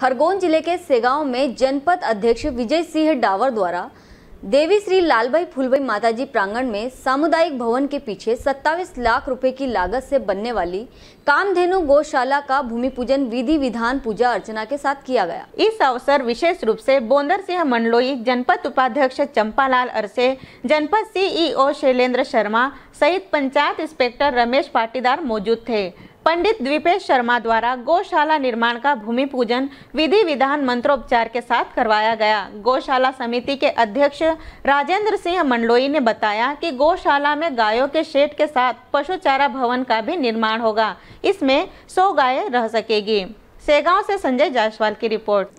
खरगोन जिले के सेगांव में जनपद अध्यक्ष विजय सिंह डावर द्वारा देवी श्री लालबाई फुलबाई माताजी प्रांगण में सामुदायिक भवन के पीछे 27 लाख रुपए की लागत से बनने वाली कामधेनु गौशाला का भूमि पूजन विधि विधान पूजा अर्चना के साथ किया गया इस अवसर विशेष रूप से बोंदर सिंह मंडलोई जनपद उपाध्यक्ष चंपालाल अरसे जनपद सीईओ e शैलेंद्र शर्मा सहित पंचायत इंस्पेक्टर रमेश पाटीदार मौजूद थे पंडित द्वीपेश शर्मा द्वारा गौशाला निर्माण का भूमि पूजन विधि विधान मंत्रोपचार के साथ करवाया गया गौशाला समिति के अध्यक्ष राजेंद्र सिंह मंडलोई ने बताया कि गौशाला में गायों के शेड के साथ पशु चारा भवन का भी निर्माण होगा इसमें सौ गायें रह सकेगी सेगांव से संजय जायसवाल की रिपोर्ट